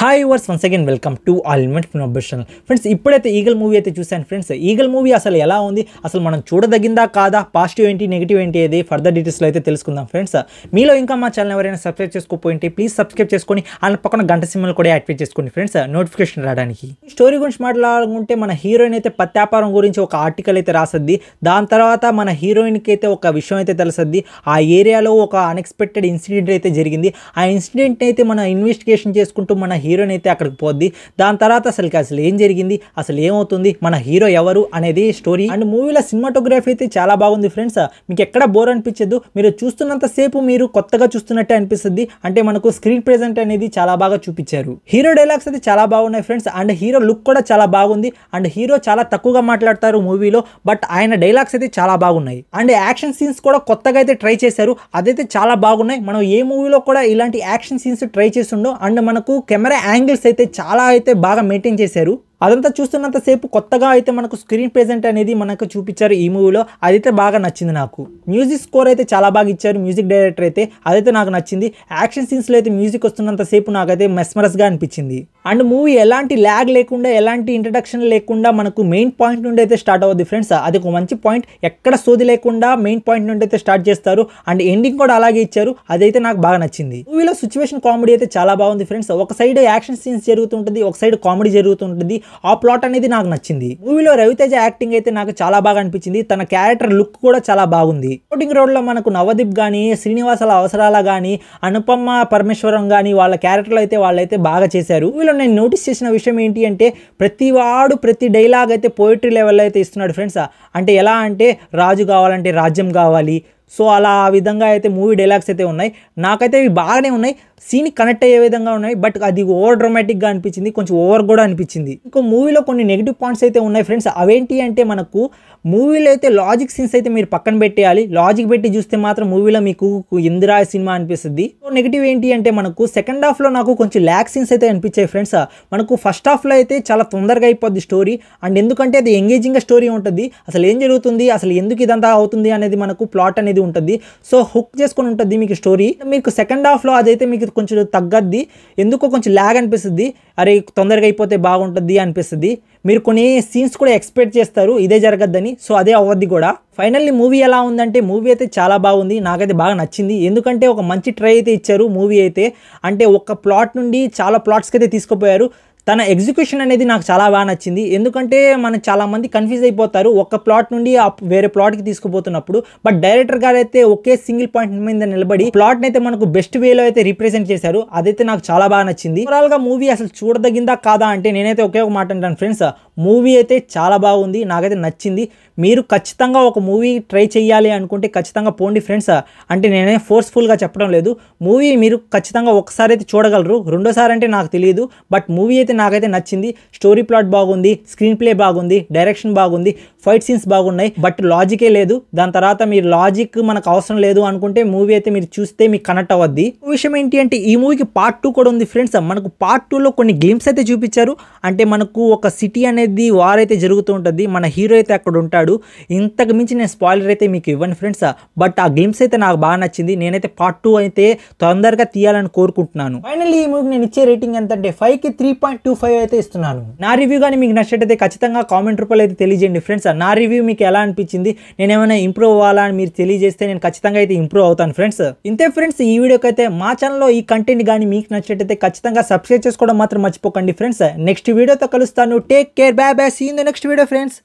Hi viewers once again welcome to all invent professional friends ఇప్పుడైతే Eagle movie అయితే చూశాను friends eagle movie అసలు ఎలా ఉంది అసలు మనం చూడదగిందా కాదా పాజిటివ్ ఏంటి నెగిటివ్ ఏంటి అది ఫర్దర్ డీటెయిల్స్లో అయితే తెలుసుకుందాం ఫ్రెండ్స్ మీలో ఇంకా మా ఛానల్ ఎవరైనా సబ్స్క్రైబ్ చేసుకోపోయింటి ప్లీజ్ సబ్స్క్రైబ్ చేసుకొని అండ్ పక్కన గంట సినిమాలు కూడా యాక్టివేట్ చేసుకోండి ఫ్రెండ్స్ నోటిఫికేషన్ రావడానికి స్టోరీ గురించి మాట్లాడుకుంటే మన హీరోయిన్ అయితే పత్యాపారం గురించి ఒక ఆర్టికల్ అయితే రాసద్ది దాని తర్వాత మన హీరోయిన్కి అయితే ఒక విషయం అయితే తెలుసద్ది ఆ ఏరియాలో ఒక అన్ఎక్స్పెక్టెడ్ ఇన్సిడెంట్ అయితే జరిగింది ఆ ఇన్సిడెంట్ అయితే మన ఇన్వెస్టిగేషన్ చేసుకుంటూ మన హీరోని అయితే అక్కడికి పోద్ది దాని తర్వాత అసలు అసలు ఏం జరిగింది అసలు ఏమవుతుంది మన హీరో ఎవరు అనేది స్టోరీ అండ్ మూవీలో సినిమాటోగ్రఫీ అయితే చాలా బాగుంది ఫ్రెండ్స్ మీకు ఎక్కడ బోర్ అనిపించదు మీరు చూస్తున్నంత సేపు మీరు కొత్తగా చూస్తున్నట్టే అనిపిస్తుంది అంటే మనకు స్క్రీన్ ప్రెజెంట్ అనేది చాలా బాగా చూపించారు హీరో డైలాగ్స్ అయితే చాలా బాగున్నాయి ఫ్రెండ్స్ అండ్ హీరో లుక్ కూడా చాలా బాగుంది అండ్ హీరో చాలా తక్కువగా మాట్లాడతారు మూవీలో బట్ ఆయన డైలాగ్స్ అయితే చాలా బాగున్నాయి అండ్ యాక్షన్ సీన్స్ కూడా కొత్తగా అయితే ట్రై చేశారు అదైతే చాలా బాగున్నాయి మనం ఏ మూవీలో కూడా ఇలాంటి యాక్షన్ సీన్స్ ట్రై చేస్తుండో అండ్ మనకు కెమెరా యాంగిల్స్ అయితే చాలా అయితే బాగా మెయింటైన్ చేశారు అదంతా చూస్తున్నంతసేపు కొత్తగా అయితే మనకు స్క్రీన్ ప్రెజెంట్ అనేది మనకు చూపించారు ఈ మూవీలో అదైతే బాగా నచ్చింది నాకు మ్యూజిక్ స్కోర్ అయితే చాలా బాగా ఇచ్చారు మ్యూజిక్ డైరెక్టర్ అయితే అదైతే నాకు నచ్చింది యాక్షన్ సీన్స్లో అయితే మ్యూజిక్ వస్తున్నంతసేపు నాకైతే మెస్మరస్గా అనిపించింది అండ్ మూవీ ఎలాంటి ల్యాగ్ లేకుండా ఎలాంటి ఇంట్రడక్షన్ లేకుండా మనకు మెయిన్ పాయింట్ నుండి అయితే స్టార్ట్ అవుద్ది ఫ్రెండ్స్ అది ఒక మంచి పాయింట్ ఎక్కడ సోది లేకుండా మెయిన్ పాయింట్ నుండి అయితే స్టార్ట్ చేస్తారు అండ్ ఎండింగ్ కూడా అలాగే ఇచ్చారు అదైతే నాకు బాగా నచ్చింది మూవీలో సిచ్యువేషన్ కామెడీ అయితే చాలా బాగుంది ఫ్రెండ్స్ ఒక సైడ్ యాక్షన్ సీన్స్ జరుగుతుంటుంది ఒక సైడ్ కామెడీ జరుగుతుంటుంది ఆ ప్లాట్ అనేది నాకు నచ్చింది మూవీలో రవితేజ యాక్టింగ్ అయితే నాకు చాలా బాగా అనిపించింది తన క్యారెక్టర్ లుక్ కూడా చాలా బాగుంది షూటింగ్ రోడ్లో మనకు నవదీప్ కానీ శ్రీనివాసాల అవసరాల కానీ అనుపమ్మ పరమేశ్వరం కానీ వాళ్ళ క్యారెక్టర్లు అయితే వాళ్ళైతే బాగా చేశారు వీళ్ళు నేను నోటీస్ చేసిన విషయం ఏంటి అంటే ప్రతి వాడు ప్రతి డైలాగ్ అయితే పోయిటరీ లెవెల్లో అయితే ఇస్తున్నాడు ఫ్రెండ్స్ అంటే ఎలా అంటే రాజు కావాలంటే రాజ్యం కావాలి సో అలా ఆ విధంగా అయితే మూవీ డైలాగ్స్ అయితే ఉన్నాయి నాకైతే ఇవి బాగానే ఉన్నాయి సీన్ కనెక్ట్ అయ్యే విధంగా ఉన్నాయి బట్ అది ఓవర్ డ్రామాటిక్గా అనిపించింది కొంచెం ఓవర్ కూడా అనిపించింది ఇంకో మూవీలో కొన్ని నెగిటివ్ పాయింట్స్ అయితే ఉన్నాయి ఫ్రెండ్స్ అవేంటి అంటే మనకు మూవీలో అయితే లాజిక్ సీన్స్ అయితే మీరు పక్కన పెట్టేయాలి లాజిక్ పెట్టి చూస్తే మాత్రం మూవీలో మీకు ఇందిరా సినిమా అనిపిస్తుంది నెగిటివ్ ఏంటి అంటే మనకు సెకండ్ హాఫ్లో నాకు కొంచెం ల్యాక్ సీన్స్ అయితే అనిపించాయి ఫ్రెండ్స్ మనకు ఫస్ట్ హాఫ్లో అయితే చాలా తొందరగా అయిపోద్ది స్టోరీ అండ్ ఎందుకంటే అది ఎంగేజింగ్గా స్టోరీ ఉంటుంది అసలు ఏం జరుగుతుంది అసలు ఎందుకు ఇదంతా అవుతుంది అనేది మనకు ప్లాట్ అనేది అనేది ఉంటుంది సో హుక్ చేసుకొని ఉంటుంది మీకు స్టోరీ మీకు సెకండ్ హాఫ్లో అదైతే మీకు కొంచెం తగ్గద్ది ఎందుకో కొంచెం ల్యాగ్ అనిపిస్తుంది అరే తొందరగా అయిపోతే బాగుంటుంది అనిపిస్తుంది మీరు కొన్ని సీన్స్ కూడా ఎక్స్పెక్ట్ చేస్తారు ఇదే జరగద్దని సో అదే అవ్వద్ది కూడా ఫైనల్లీ మూవీ ఎలా ఉందంటే మూవీ అయితే చాలా బాగుంది నాకైతే బాగా నచ్చింది ఎందుకంటే ఒక మంచి ట్రై అయితే ఇచ్చారు మూవీ అయితే అంటే ఒక ప్లాట్ నుండి చాలా ప్లాట్స్కి అయితే తీసుకుపోయారు తన ఎగ్జిక్యూషన్ అనేది నాకు చాలా బాగా నచ్చింది ఎందుకంటే మనం చాలామంది కన్ఫ్యూజ్ అయిపోతారు ఒక ప్లాట్ నుండి వేరే ప్లాట్కి తీసుకుపోతున్నప్పుడు బట్ డైరెక్టర్ గారు అయితే ఒకే సింగిల్ పాయింట్ మీద నిలబడి ప్లాట్ని అయితే మనకు బెస్ట్ వేలో అయితే రిప్రజెంట్ చేశారు అదైతే నాకు చాలా బాగా నచ్చింది ఓవరాల్గా మూవీ అసలు చూడదగిందా కాదా అంటే నేనైతే ఒకే ఒక మాట అంటాను ఫ్రెండ్స్ మూవీ అయితే చాలా బాగుంది నాకైతే నచ్చింది మీరు ఖచ్చితంగా ఒక మూవీ ట్రై చేయాలి అనుకుంటే ఖచ్చితంగా పోండి ఫ్రెండ్స్ అంటే నేనే ఫోర్స్ఫుల్గా చెప్పడం లేదు మూవీ మీరు ఖచ్చితంగా ఒకసారి అయితే చూడగలరు రెండోసారి అంటే నాకు తెలియదు బట్ మూవీ అయితే నాకైతే నచ్చింది స్టోరీ ప్లాట్ బాగుంది స్క్రీన్ ప్లే బాగుంది డైరెక్షన్ బాగుంది ఫైట్ సీన్స్ బాగున్నాయి బట్ లాజికే లేదు దాని తర్వాత మీరు లాజిక్ మనకు అవసరం లేదు అనుకుంటే మూవీ అయితే మీరు చూస్తే మీకు కనెక్ట్ అవ్వద్ది విషయం ఏంటి అంటే ఈ మూవీకి పార్ట్ టూ కూడా ఉంది ఫ్రెండ్స్ మనకు పార్ట్ టూలో కొన్ని గేమ్స్ అయితే చూపించారు అంటే మనకు ఒక సిటీ అనేది ఉంటుంది వార్ అయితే జరుగుతూ ఉంటుంది మన హీరో అయితే అక్కడ ఉంటాడు ఇంతకు మించి నేను స్పాయిలర్ అయితే మీకు ఇవ్వండి ఫ్రెండ్స్ బట్ ఆ గేమ్స్ అయితే నాకు బాగా నచ్చింది నేనైతే పార్ట్ టూ అయితే తొందరగా తీయాలని కోరుకుంటున్నాను ఫైనల్లీ ఈ మూవీకి నేను ఇచ్చే రేటింగ్ ఎంత అంటే కి త్రీ పాయింట్ టూ ఫైవ్ అయితే ఇస్తున్నాను నా రివ్యూ కానీ మీకు నచ్చినట్టయితే ఖచ్చితంగా కామెంట్ రూపాయలు అయితే తెలియజేయండి ఫ్రెండ్స్ నా రివ్యూ మీకు ఎలా అనిపించింది నేను ఏమైనా ఇంప్రూవ్ అవ్వాలా అని మీరు తెలియజేస్తే నేను ఖచ్చితంగా అయితే ఇంప్రూవ్ అవుతాను ఫ్రెండ్స్ ఇంతే ఫ్రెండ్స్ ఈ వీడియోకి అయితే మా ఛానల్లో ఈ కంటెంట్ కానీ మీకు నచ్చినట్టయితే ఖచ్చితంగా సబ్స్క్రైబ్ చేసుకోవడం మాత్రం మర్చిపోకండి ఫ్రెండ్స్ నెక్స్ట్ వీడియోతో కలుస్తాను take care Bye bye. See you in the next video, friends.